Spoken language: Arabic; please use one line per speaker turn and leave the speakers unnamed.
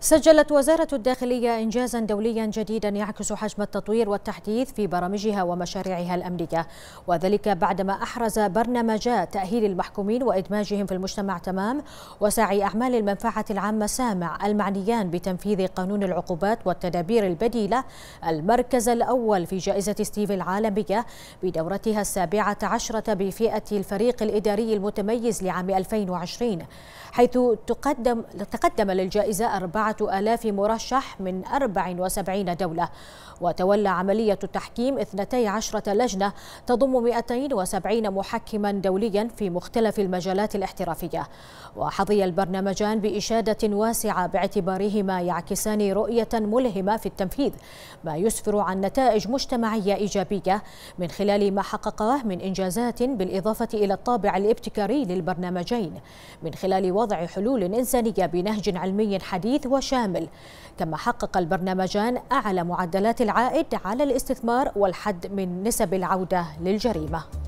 سجلت وزارة الداخلية إنجازا دوليا جديدا يعكس حجم التطوير والتحديث في برامجها ومشاريعها الأمنية وذلك بعدما أحرز برنامجا تأهيل المحكومين وإدماجهم في المجتمع تمام وسعي أعمال المنفعة العامة سامع المعنيان بتنفيذ قانون العقوبات والتدابير البديلة المركز الأول في جائزة ستيف العالمية بدورتها السابعة عشرة بفئة الفريق الإداري المتميز لعام 2020 حيث تقدم تقدم للجائزة أربعة آلاف مرشح من 74 دولة وتولى عملية التحكيم 12 لجنة تضم 270 محكما دوليا في مختلف المجالات الاحترافية وحظي البرنامجان بإشادة واسعة باعتبارهما يعكسان رؤية ملهمة في التنفيذ ما يسفر عن نتائج مجتمعية إيجابية من خلال ما حققاه من إنجازات بالإضافة إلى الطابع الابتكاري للبرنامجين من خلال وضع حلول إنسانية بنهج علمي حديث وشامل كما حقق البرنامجان أعلى معدلات العائد على الاستثمار والحد من نسب العودة للجريمة